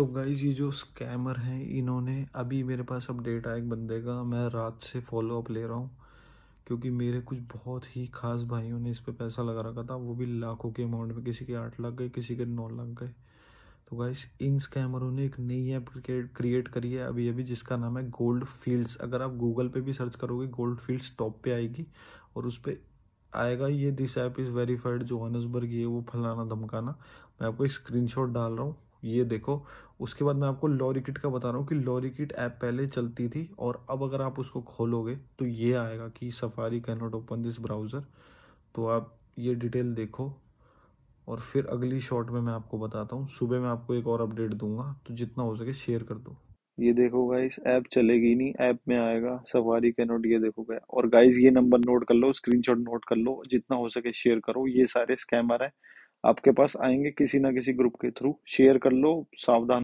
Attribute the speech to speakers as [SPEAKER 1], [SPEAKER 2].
[SPEAKER 1] तो गाइज़ ये जो स्कैमर हैं इन्होंने अभी मेरे पास अपडेट आया एक बंदे का मैं रात से फॉलो अप ले रहा हूँ क्योंकि मेरे कुछ बहुत ही खास भाइयों ने इस पर पैसा लगा रखा था वो भी लाखों के अमाउंट में किसी के आठ लाख गए किसी के नौ लाख गए तो गाइस इन स्कैमरों ने एक नई ऐप क्रिएट करी है अभी अभी जिसका नाम है गोल्ड फील्ड्स अगर आप गूगल पे भी सर्च करोगे गोल्ड फील्ड्स टॉप पे आएगी और उस पर आएगा ये this app is verified Johannesburg ये वो फलाना धमकाना मैं आपको एक स्क्रीन डाल रहा हूँ ये देखो उसके बाद मैं आपको लॉरिकिट का बता रहा हूँ कि लॉरिकिट ऐप पहले चलती थी और अब अगर आप उसको खोलोगे तो ये आएगा कि Safari can not open this browser तो आप ये डिटेल देखो और फिर अगली शॉट में मैं आपको बताता हूँ सुबह मैं आपको एक और अपडेट दूंगा तो जितना हो सके शेयर कर दो ये देखो गाइस ऐप चलेगी नहीं ऐप में आएगा सफारी के नोट ये देखो गया और गाइस ये नंबर नोट कर लो स्क्रीनशॉट नोट कर लो जितना हो सके शेयर करो ये सारे स्कैमर हैं आपके पास आएंगे किसी ना किसी ग्रुप के थ्रू शेयर कर लो सावधान